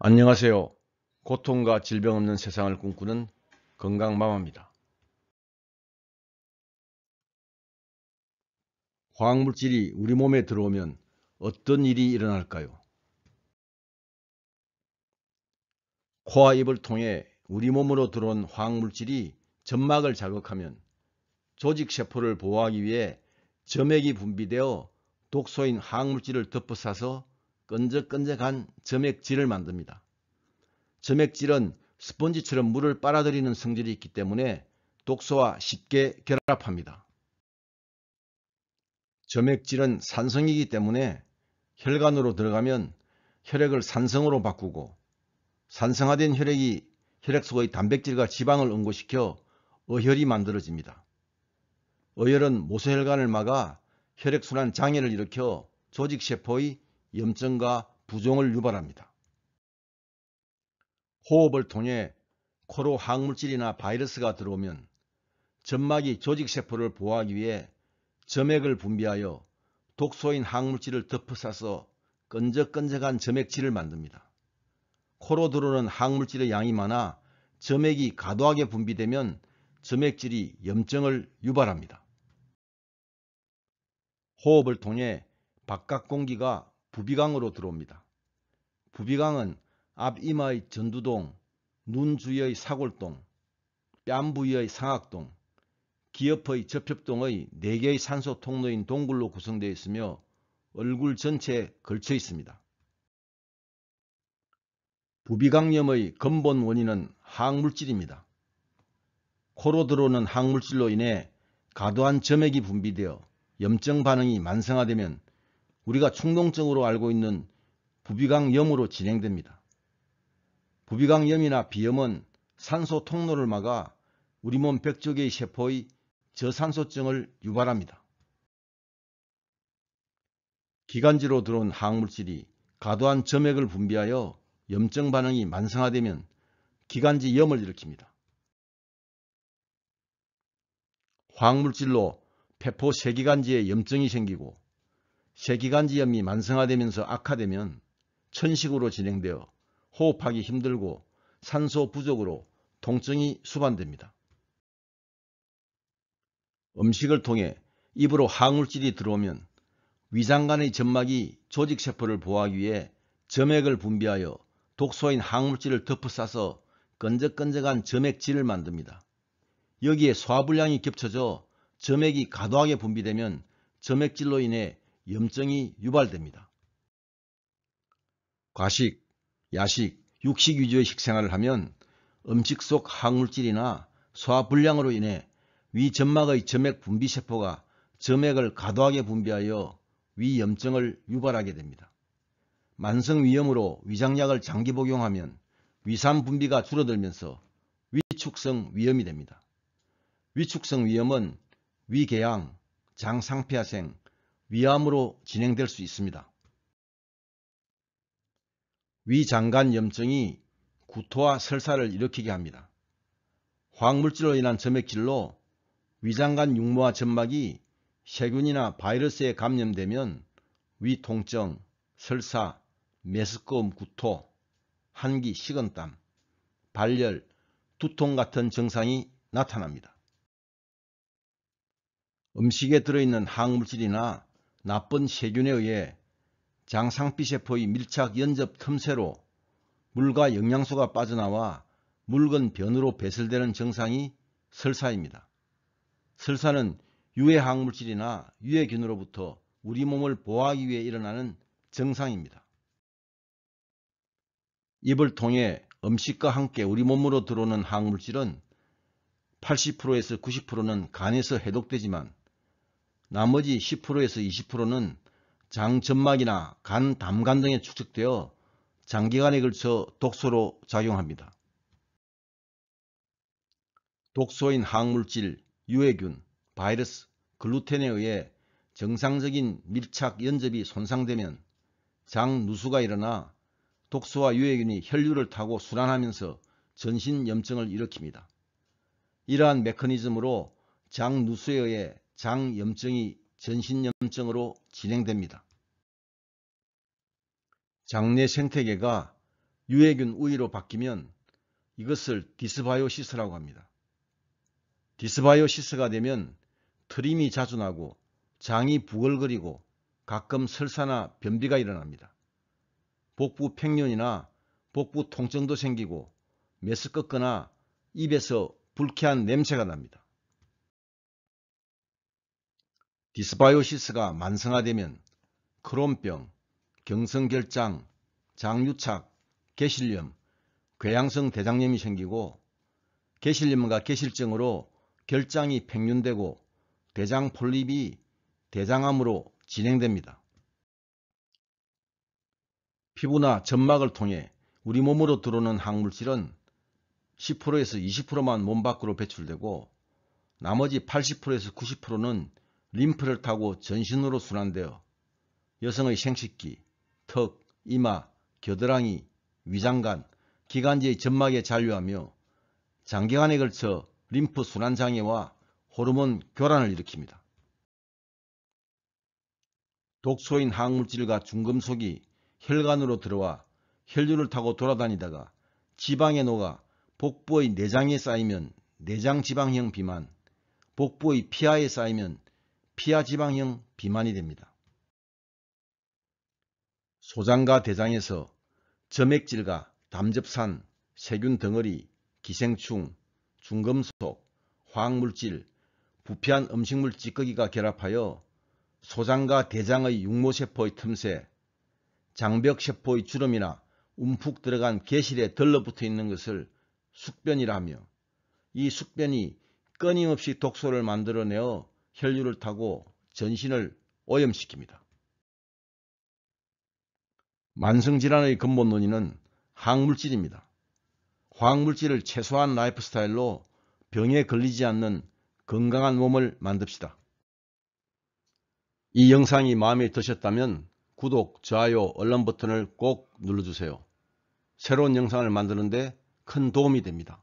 안녕하세요. 고통과 질병 없는 세상을 꿈꾸는 건강마마입니다. 화학물질이 우리 몸에 들어오면 어떤 일이 일어날까요? 코와 입을 통해 우리 몸으로 들어온 화학물질이 점막을 자극하면 조직세포를 보호하기 위해 점액이 분비되어 독소인 화학물질을 덮어싸서 끈적끈적한 점액질을 만듭니다. 점액질은 스펀지처럼 물을 빨아들이는 성질이 있기 때문에 독소와 쉽게 결합합니다. 점액질은 산성이기 때문에 혈관으로 들어가면 혈액을 산성으로 바꾸고 산성화된 혈액이 혈액 속의 단백질과 지방을 응고시켜 어혈이 만들어집니다. 어혈은 모세혈관을 막아 혈액순환 장애를 일으켜 조직세포의 염증과 부종을 유발합니다. 호흡을 통해 코로 항물질이나 바이러스가 들어오면 점막이 조직세포를 보호하기 위해 점액을 분비하여 독소인 항물질을 덮어싸서 끈적끈적한 점액질을 만듭니다. 코로 들어오는 항물질의 양이 많아 점액이 과도하게 분비되면 점액질이 염증을 유발합니다. 호흡을 통해 바깥 공기가 부비강으로 들어옵니다. 부비강은 앞이마의 전두동, 눈주의 위 사골동, 뺨 부위의 상악동, 기업의 접협동의 4개의 산소 통로인 동굴로 구성되어 있으며 얼굴 전체에 걸쳐 있습니다. 부비강염의 근본 원인은 항물질입니다. 코로 들어오는 항물질로 인해 과도한 점액이 분비되어 염증 반응이 만성화되면 우리가 충동증으로 알고 있는 부비강염으로 진행됩니다. 부비강염이나 비염은 산소 통로를 막아 우리 몸벽쪽의 세포의 저산소증을 유발합니다. 기관지로 들어온 항물질이 과도한 점액을 분비하여 염증 반응이 만성화되면 기관지 염을 일으킵니다. 화학물질로 폐포 세기관지에 염증이 생기고 세기관지염이 만성화되면서 악화되면 천식으로 진행되어 호흡하기 힘들고 산소 부족으로 통증이 수반됩니다. 음식을 통해 입으로 항울질이 들어오면 위장관의 점막이 조직세포를 보호하기 위해 점액을 분비하여 독소인 항물질을 덮어싸서 끈적끈적한 점액질을 만듭니다. 여기에 소화불량이 겹쳐져 점액이 과도하게 분비되면 점액질로 인해 염증이 유발됩니다. 과식, 야식, 육식 위주의 식생활을 하면 음식 속 항물질이나 소화불량으로 인해 위점막의 점액 분비세포가 점액을 과도하게 분비하여 위염증을 유발하게 됩니다. 만성 위염으로 위장약을 장기 복용하면 위산 분비가 줄어들면서 위축성 위염이 됩니다. 위축성 위염은 위궤양, 장상피아생 위암으로 진행될 수 있습니다. 위장관 염증이 구토와 설사를 일으키게 합니다. 화학물질로 인한 점액질로 위장관 육모와 점막이 세균이나 바이러스에 감염되면 위통증, 설사, 메스꺼움 구토, 한기, 식은땀, 발열, 두통 같은 증상이 나타납니다. 음식에 들어있는 항물질이나 나쁜 세균에 의해 장상피세포의 밀착 연접 틈새로 물과 영양소가 빠져나와 묽은 변으로 배설되는 증상이 설사입니다. 설사는 유해 항물질이나 유해균으로부터 우리 몸을 보호하기 위해 일어나는 증상입니다. 입을 통해 음식과 함께 우리 몸으로 들어오는 항물질은 80%에서 90%는 간에서 해독되지만 나머지 10%에서 20%는 장 점막이나 간, 담간 등에 축적되어 장기간에 걸쳐 독소로 작용합니다. 독소인 항물질, 유해균, 바이러스, 글루텐에 의해 정상적인 밀착 연접이 손상되면 장 누수가 일어나 독소와 유해균이 혈류를 타고 순환하면서 전신 염증을 일으킵니다. 이러한 메커니즘으로 장 누수에 의해 장염증이 전신염증으로 진행됩니다. 장내 생태계가 유해균 우위로 바뀌면 이것을 디스바이오시스라고 합니다. 디스바이오시스가 되면 트림이 자주 나고 장이 부글거리고 가끔 설사나 변비가 일어납니다. 복부 팽년이나 복부 통증도 생기고 메스껍거나 입에서 불쾌한 냄새가 납니다. 디스바이오시스가 만성화되면 크론병, 경성결장, 장유착, 개실염, 궤양성 대장염이 생기고 개실염과 개실증으로 결장이 팽윤되고 대장 폴립이 대장암으로 진행됩니다. 피부나 점막을 통해 우리 몸으로 들어오는 항물질은 10%에서 20%만 몸 밖으로 배출되고 나머지 80%에서 90%는 림프를 타고 전신으로 순환되어 여성의 생식기, 턱, 이마, 겨드랑이, 위장관, 기관지의 점막에 잔류하며 장기간에 걸쳐 림프 순환 장애와 호르몬 교란을 일으킵니다. 독소인 항물질과 중금속이 혈관으로 들어와 혈류를 타고 돌아다니다가 지방에 녹아 복부의 내장에 쌓이면 내장 지방형 비만, 복부의 피하에 쌓이면 피하 지방형 비만이 됩니다. 소장과 대장에서 점액질과 담즙산 세균 덩어리, 기생충, 중금속, 화학물질, 부패한 음식물 찌꺼기가 결합하여 소장과 대장의 육모세포의 틈새, 장벽세포의 주름이나 움푹 들어간 개실에 덜러붙어 있는 것을 숙변이라 하며 이 숙변이 끊임없이 독소를 만들어내어 혈류를 타고 전신을 오염시킵니다. 만성질환의 근본 원인은 항물질입니다. 화학물질을 최소한 라이프스타일로 병에 걸리지 않는 건강한 몸을 만듭시다. 이 영상이 마음에 드셨다면 구독, 좋아요, 얼른 버튼을 꼭 눌러주세요. 새로운 영상을 만드는데 큰 도움이 됩니다.